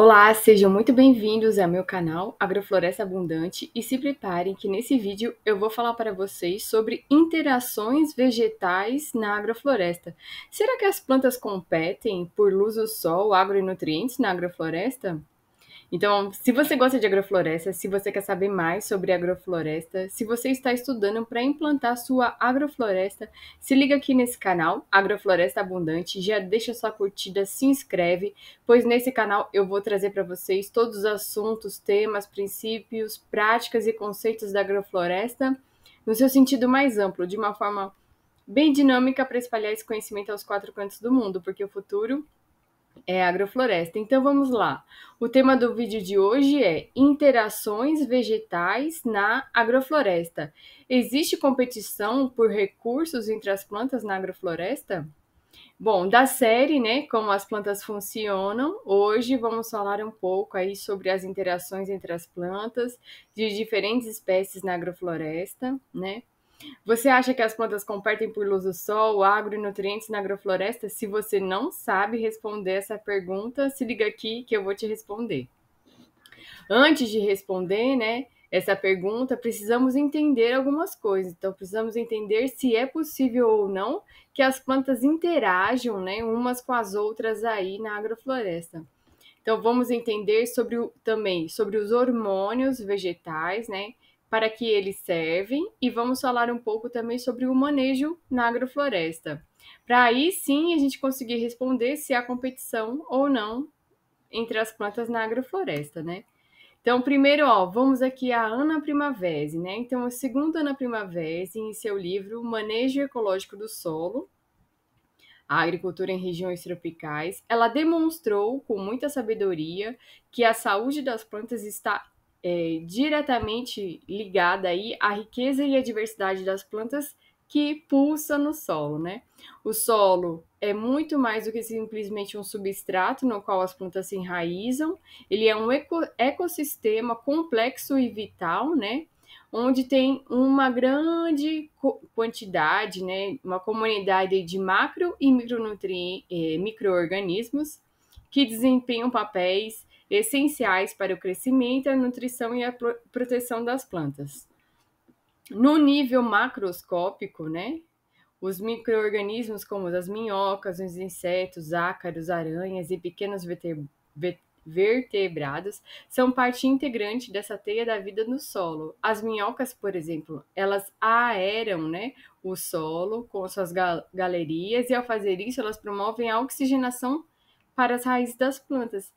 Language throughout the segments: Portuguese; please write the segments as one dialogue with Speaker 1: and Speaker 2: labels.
Speaker 1: Olá, sejam muito bem-vindos ao meu canal Agrofloresta Abundante e se preparem que nesse vídeo eu vou falar para vocês sobre interações vegetais na agrofloresta. Será que as plantas competem por luz do sol, agro e nutrientes na agrofloresta? Então, se você gosta de agrofloresta, se você quer saber mais sobre agrofloresta, se você está estudando para implantar sua agrofloresta, se liga aqui nesse canal, Agrofloresta Abundante, já deixa sua curtida, se inscreve, pois nesse canal eu vou trazer para vocês todos os assuntos, temas, princípios, práticas e conceitos da agrofloresta no seu sentido mais amplo, de uma forma bem dinâmica para espalhar esse conhecimento aos quatro cantos do mundo, porque o futuro é agrofloresta. Então vamos lá. O tema do vídeo de hoje é interações vegetais na agrofloresta. Existe competição por recursos entre as plantas na agrofloresta? Bom, da série, né, como as plantas funcionam, hoje vamos falar um pouco aí sobre as interações entre as plantas de diferentes espécies na agrofloresta, né? Você acha que as plantas competem por luz do sol, agro e nutrientes na agrofloresta? Se você não sabe responder essa pergunta, se liga aqui que eu vou te responder. Antes de responder, né, essa pergunta, precisamos entender algumas coisas. Então, precisamos entender se é possível ou não que as plantas interajam, né, umas com as outras aí na agrofloresta. Então, vamos entender sobre o, também sobre os hormônios vegetais, né? para que eles servem e vamos falar um pouco também sobre o manejo na agrofloresta. Para aí sim a gente conseguir responder se há competição ou não entre as plantas na agrofloresta, né? Então, primeiro, ó, vamos aqui a Ana Primavera, né? Então, a segunda Ana Primavera, em seu livro Manejo Ecológico do Solo, a agricultura em regiões tropicais, ela demonstrou com muita sabedoria que a saúde das plantas está é, diretamente ligada aí à riqueza e à diversidade das plantas que pulsa no solo, né? O solo é muito mais do que simplesmente um substrato no qual as plantas se enraizam, ele é um eco ecossistema complexo e vital, né? Onde tem uma grande quantidade, né? Uma comunidade de macro e é, microorganismos eh, micro que desempenham papéis essenciais para o crescimento, a nutrição e a proteção das plantas. No nível macroscópico, né, os micro-organismos como as minhocas, os insetos, ácaros, aranhas e pequenos vertebrados são parte integrante dessa teia da vida no solo. As minhocas, por exemplo, elas aeram né, o solo com suas galerias e ao fazer isso elas promovem a oxigenação para as raízes das plantas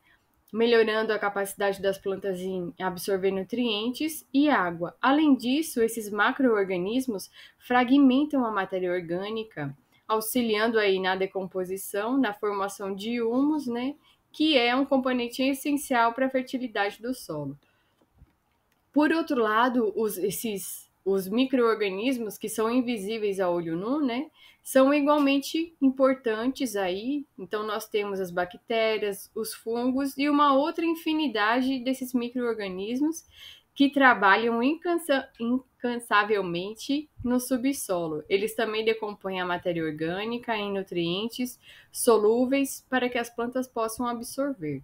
Speaker 1: melhorando a capacidade das plantas em absorver nutrientes e água. Além disso, esses macroorganismos fragmentam a matéria orgânica, auxiliando aí na decomposição, na formação de humus, né, que é um componente essencial para a fertilidade do solo. Por outro lado, os, esses os microorganismos que são invisíveis a olho nu, né, são igualmente importantes aí. Então, nós temos as bactérias, os fungos e uma outra infinidade desses micro-organismos que trabalham incansa incansavelmente no subsolo. Eles também decompõem a matéria orgânica em nutrientes solúveis para que as plantas possam absorver.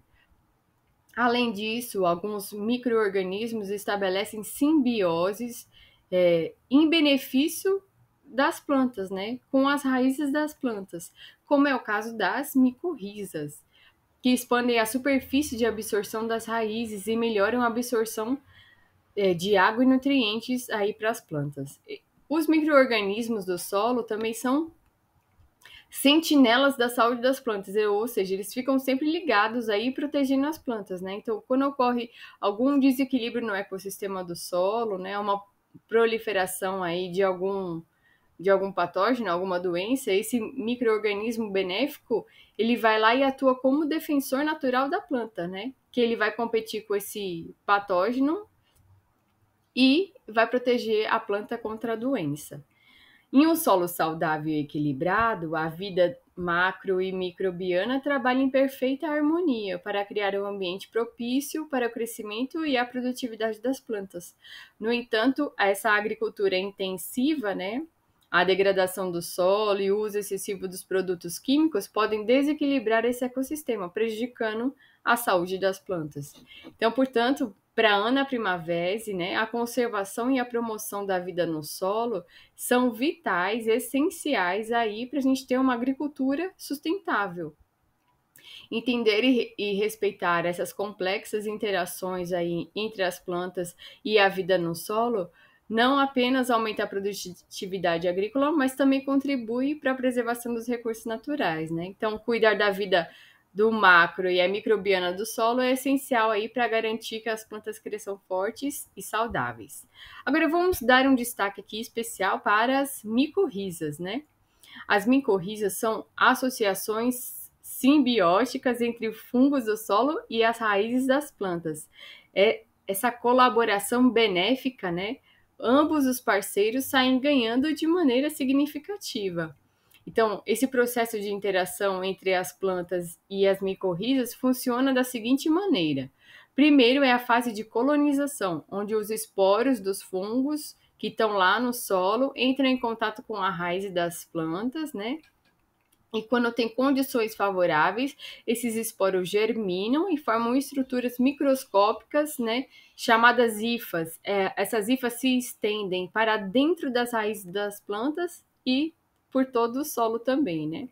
Speaker 1: Além disso, alguns micro-organismos estabelecem simbioses é, em benefício das plantas, né? Com as raízes das plantas, como é o caso das micorrizas, que expandem a superfície de absorção das raízes e melhoram a absorção é, de água e nutrientes aí para as plantas. Os microorganismos do solo também são sentinelas da saúde das plantas, é, ou seja, eles ficam sempre ligados aí protegendo as plantas, né? Então, quando ocorre algum desequilíbrio no ecossistema do solo, né, uma proliferação aí de algum de algum patógeno, alguma doença, esse microorganismo benéfico, ele vai lá e atua como defensor natural da planta, né? Que ele vai competir com esse patógeno e vai proteger a planta contra a doença. Em um solo saudável e equilibrado, a vida macro e microbiana trabalha em perfeita harmonia para criar um ambiente propício para o crescimento e a produtividade das plantas. No entanto, essa agricultura intensiva, né, a degradação do solo e o uso excessivo dos produtos químicos podem desequilibrar esse ecossistema, prejudicando a saúde das plantas. Então, portanto, para Ana Primavera, né, a conservação e a promoção da vida no solo são vitais, essenciais aí para a gente ter uma agricultura sustentável. Entender e, e respeitar essas complexas interações aí entre as plantas e a vida no solo não apenas aumenta a produtividade agrícola, mas também contribui para a preservação dos recursos naturais. Né? Então, cuidar da vida do macro e a microbiana do solo é essencial aí para garantir que as plantas cresçam fortes e saudáveis. Agora vamos dar um destaque aqui especial para as micorrizas, né? As micorrizas são associações simbióticas entre fungos do solo e as raízes das plantas. É essa colaboração benéfica, né? ambos os parceiros saem ganhando de maneira significativa. Então, esse processo de interação entre as plantas e as micorrizas funciona da seguinte maneira. Primeiro é a fase de colonização, onde os esporos dos fungos que estão lá no solo entram em contato com a raiz das plantas, né? E quando tem condições favoráveis, esses esporos germinam e formam estruturas microscópicas, né, chamadas hifas. É, essas hifas se estendem para dentro das raízes das plantas e por todo o solo também, né?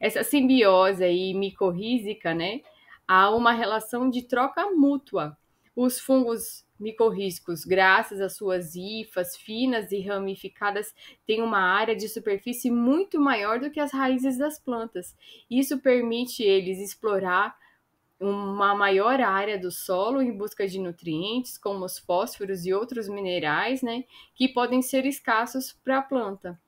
Speaker 1: Essa simbiose aí micorrízica, né, há uma relação de troca mútua. Os fungos Micorriscos, graças às suas hifas finas e ramificadas, têm uma área de superfície muito maior do que as raízes das plantas. Isso permite eles explorar uma maior área do solo em busca de nutrientes, como os fósforos e outros minerais, né, que podem ser escassos para a planta.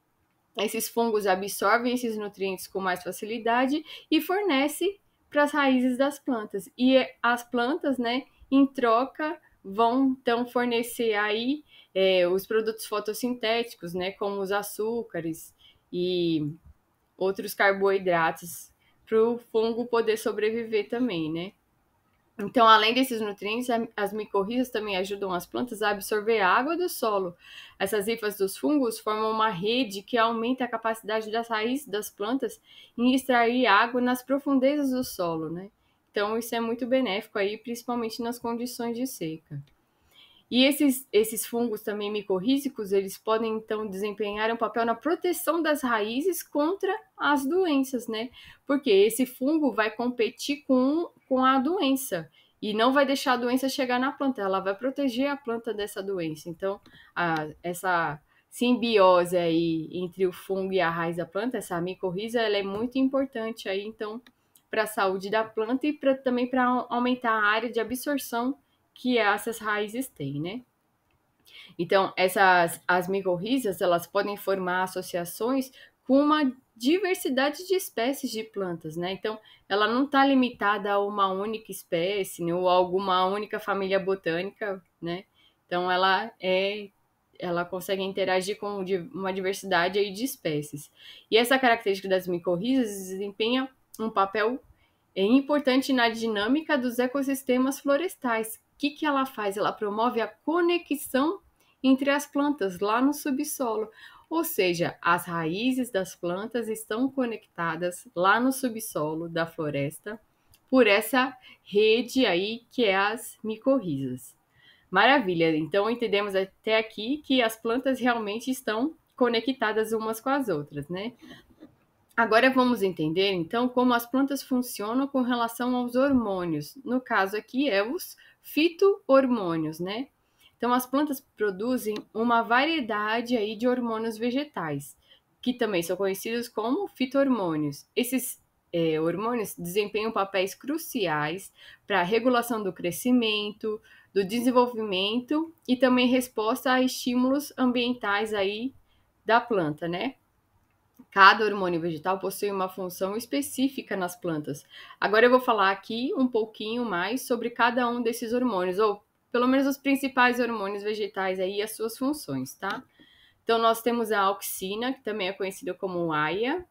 Speaker 1: Esses fungos absorvem esses nutrientes com mais facilidade e fornecem para as raízes das plantas. E as plantas, né, em troca, vão então fornecer aí é, os produtos fotossintéticos, né, como os açúcares e outros carboidratos, para o fungo poder sobreviver também, né? Então, além desses nutrientes, as micorrizas também ajudam as plantas a absorver água do solo. Essas hifas dos fungos formam uma rede que aumenta a capacidade das raízes das plantas em extrair água nas profundezas do solo, né? Então, isso é muito benéfico aí, principalmente nas condições de seca. E esses, esses fungos também micorrízicos, eles podem então desempenhar um papel na proteção das raízes contra as doenças, né? Porque esse fungo vai competir com, com a doença e não vai deixar a doença chegar na planta, ela vai proteger a planta dessa doença. Então, a, essa simbiose aí entre o fungo e a raiz da planta, essa micorriza, ela é muito importante aí, então para a saúde da planta e pra, também para aumentar a área de absorção que essas raízes têm, né? Então, essas as micorrizas, elas podem formar associações com uma diversidade de espécies de plantas, né? Então, ela não está limitada a uma única espécie né? ou a alguma única família botânica, né? Então, ela é ela consegue interagir com uma diversidade aí de espécies. E essa característica das micorrizas desempenha um papel importante na dinâmica dos ecossistemas florestais. O que, que ela faz? Ela promove a conexão entre as plantas lá no subsolo. Ou seja, as raízes das plantas estão conectadas lá no subsolo da floresta por essa rede aí que é as micorrizas. Maravilha! Então entendemos até aqui que as plantas realmente estão conectadas umas com as outras, né? Agora vamos entender então como as plantas funcionam com relação aos hormônios. No caso aqui é os fito-hormônios, né? Então as plantas produzem uma variedade aí de hormônios vegetais, que também são conhecidos como fito-hormônios. Esses é, hormônios desempenham papéis cruciais para a regulação do crescimento, do desenvolvimento e também resposta a estímulos ambientais aí da planta, né? Cada hormônio vegetal possui uma função específica nas plantas. Agora eu vou falar aqui um pouquinho mais sobre cada um desses hormônios, ou pelo menos os principais hormônios vegetais aí e as suas funções, tá? Então nós temos a auxina, que também é conhecida como AIA.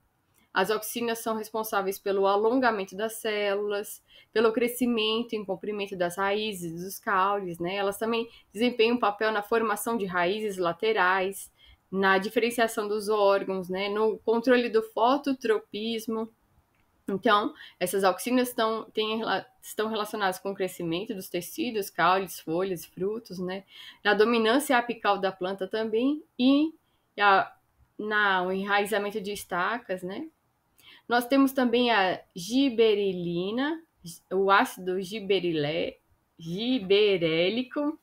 Speaker 1: As auxinas são responsáveis pelo alongamento das células, pelo crescimento e comprimento das raízes, dos caules, né? Elas também desempenham um papel na formação de raízes laterais, na diferenciação dos órgãos, né, no controle do fototropismo. Então, essas auxinas estão, estão relacionadas com o crescimento dos tecidos, caules, folhas, frutos, né? Na dominância apical da planta também e a, na, o enraizamento de estacas, né? Nós temos também a giberilina, o ácido giberilé, giberélico,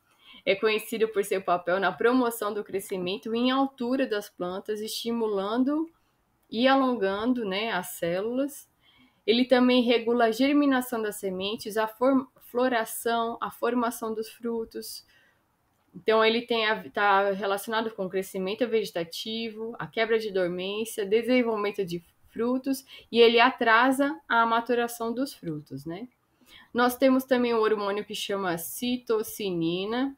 Speaker 1: é conhecido por seu papel na promoção do crescimento em altura das plantas, estimulando e alongando né, as células. Ele também regula a germinação das sementes, a floração, a formação dos frutos. Então, ele está relacionado com o crescimento vegetativo, a quebra de dormência, desenvolvimento de frutos e ele atrasa a maturação dos frutos, né? Nós temos também um hormônio que chama citocinina,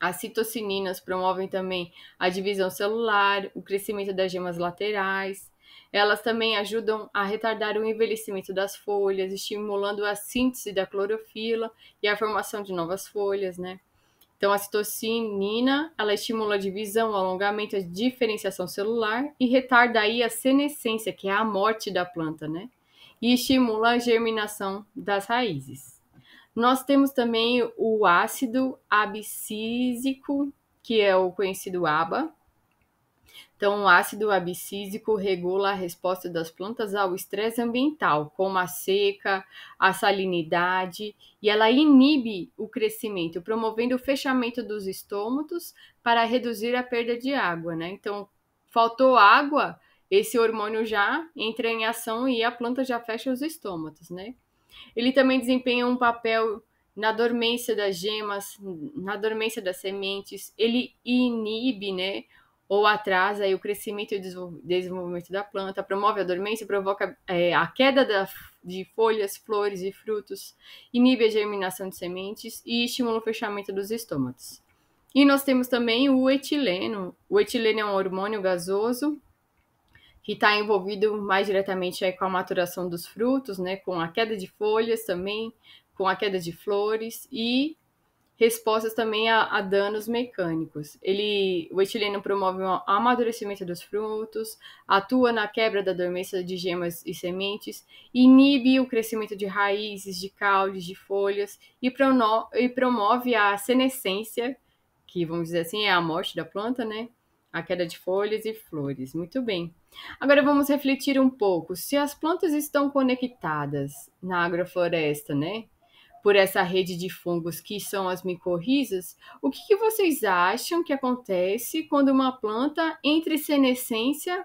Speaker 1: as citocininas promovem também a divisão celular, o crescimento das gemas laterais. Elas também ajudam a retardar o envelhecimento das folhas, estimulando a síntese da clorofila e a formação de novas folhas, né? Então, a citocinina, ela estimula a divisão, o alongamento, a diferenciação celular e retarda aí a senescência, que é a morte da planta, né? E estimula a germinação das raízes. Nós temos também o ácido abscísico, que é o conhecido ABA. Então, o ácido abscísico regula a resposta das plantas ao estresse ambiental, como a seca, a salinidade, e ela inibe o crescimento, promovendo o fechamento dos estômatos para reduzir a perda de água, né? Então, faltou água, esse hormônio já entra em ação e a planta já fecha os estômatos, né? Ele também desempenha um papel na dormência das gemas, na dormência das sementes. Ele inibe, né, ou atrasa aí, o crescimento e o desenvolvimento da planta, promove a dormência, provoca é, a queda da, de folhas, flores e frutos, inibe a germinação de sementes e estimula o fechamento dos estômatos. E nós temos também o etileno. O etileno é um hormônio gasoso que está envolvido mais diretamente aí com a maturação dos frutos, né, com a queda de folhas também, com a queda de flores e respostas também a, a danos mecânicos. Ele, o etileno promove o amadurecimento dos frutos, atua na quebra da dormência de gemas e sementes, inibe o crescimento de raízes, de caules, de folhas e, prono, e promove a senescência, que vamos dizer assim é a morte da planta, né? A queda de folhas e flores. Muito bem. Agora vamos refletir um pouco. Se as plantas estão conectadas na agrofloresta, né? Por essa rede de fungos que são as micorrizas, o que, que vocês acham que acontece quando uma planta entra em senescência,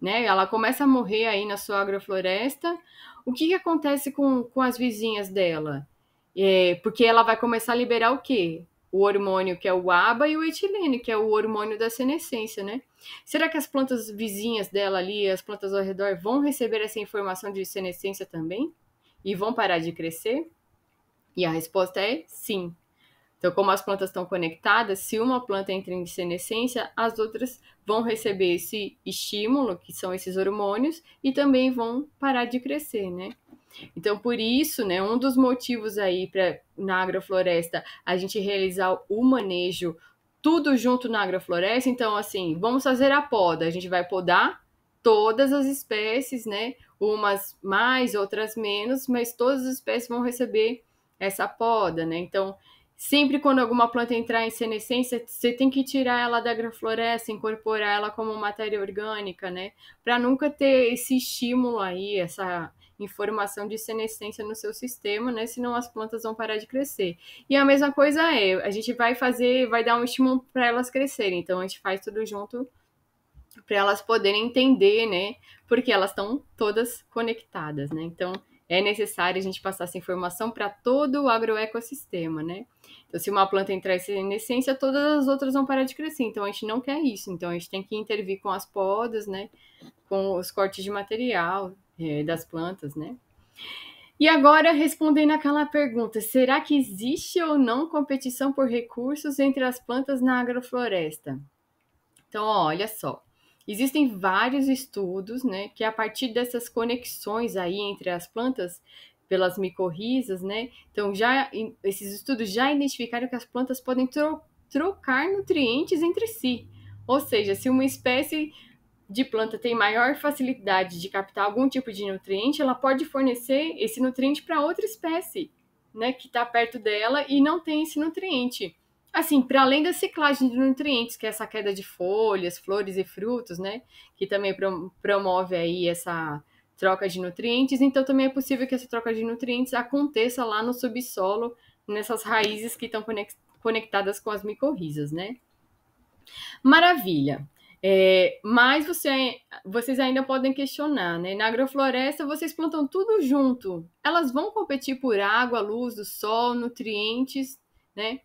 Speaker 1: né? Ela começa a morrer aí na sua agrofloresta. O que, que acontece com, com as vizinhas dela? É, porque ela vai começar a liberar o quê? o hormônio que é o ABA e o etilene, que é o hormônio da senescência, né? Será que as plantas vizinhas dela ali, as plantas ao redor, vão receber essa informação de senescência também? E vão parar de crescer? E a resposta é sim. Então, como as plantas estão conectadas, se uma planta entra em senescência, as outras vão receber esse estímulo, que são esses hormônios, e também vão parar de crescer, né? Então, por isso, né, um dos motivos aí para na agrofloresta a gente realizar o manejo tudo junto na agrofloresta, então assim, vamos fazer a poda, a gente vai podar todas as espécies, né? Umas mais, outras menos, mas todas as espécies vão receber essa poda, né? Então, sempre quando alguma planta entrar em senescência, você tem que tirar ela da agrofloresta, incorporar ela como matéria orgânica, né? Para nunca ter esse estímulo aí, essa informação de senescência no seu sistema, né? Senão as plantas vão parar de crescer. E a mesma coisa é, a gente vai fazer, vai dar um estímulo para elas crescerem. Então a gente faz tudo junto para elas poderem entender, né? Porque elas estão todas conectadas, né? Então é necessário a gente passar essa informação para todo o agroecossistema, né? Então, se uma planta entrar em senescência, todas as outras vão parar de crescer. Então, a gente não quer isso. Então, a gente tem que intervir com as podas, né? Com os cortes de material, é, das plantas, né? E agora, respondendo aquela pergunta, será que existe ou não competição por recursos entre as plantas na agrofloresta? Então, olha só, existem vários estudos, né, que a partir dessas conexões aí entre as plantas pelas micorrizas, né? Então, já esses estudos já identificaram que as plantas podem tro trocar nutrientes entre si. Ou seja, se uma espécie de planta tem maior facilidade de captar algum tipo de nutriente, ela pode fornecer esse nutriente para outra espécie, né, que está perto dela e não tem esse nutriente. Assim, para além da ciclagem de nutrientes, que é essa queda de folhas, flores e frutos, né, que também promove aí essa troca de nutrientes, então também é possível que essa troca de nutrientes aconteça lá no subsolo, nessas raízes que estão conectadas com as micorrizas, né? Maravilha. É, mas você, vocês ainda podem questionar, né? Na agrofloresta vocês plantam tudo junto. Elas vão competir por água, luz do sol, nutrientes, né?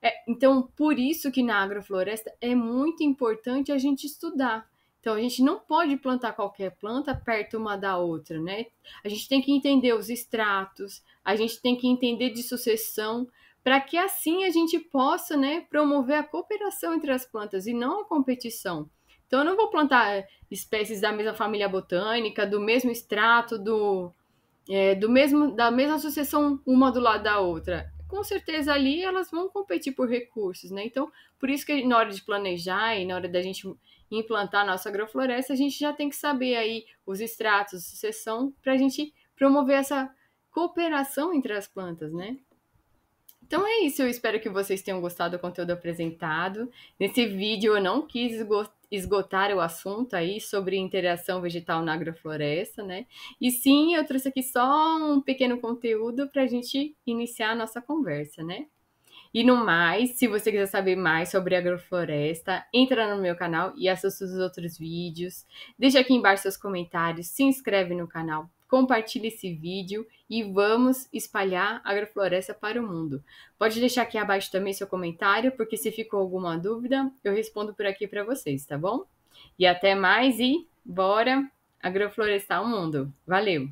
Speaker 1: É, então, por isso que na agrofloresta é muito importante a gente estudar. Então, a gente não pode plantar qualquer planta perto uma da outra, né? A gente tem que entender os extratos, a gente tem que entender de sucessão, para que assim a gente possa né, promover a cooperação entre as plantas e não a competição. Então, eu não vou plantar eh, espécies da mesma família botânica, do mesmo extrato, do, é, do mesmo, da mesma sucessão uma do lado da outra. Com certeza ali elas vão competir por recursos, né? Então, por isso que na hora de planejar e na hora da gente implantar a nossa agrofloresta, a gente já tem que saber aí os extratos, sucessão, para a gente promover essa cooperação entre as plantas, né? Então é isso, eu espero que vocês tenham gostado do conteúdo apresentado. Nesse vídeo eu não quis esgotar o assunto aí sobre interação vegetal na agrofloresta, né? E sim, eu trouxe aqui só um pequeno conteúdo para a gente iniciar a nossa conversa, né? E no mais, se você quiser saber mais sobre agrofloresta, entra no meu canal e assista os outros vídeos. Deixa aqui embaixo seus comentários, se inscreve no canal, compartilhe esse vídeo e vamos espalhar agrofloresta para o mundo. Pode deixar aqui abaixo também seu comentário, porque se ficou alguma dúvida, eu respondo por aqui para vocês, tá bom? E até mais e bora agroflorestar o mundo. Valeu!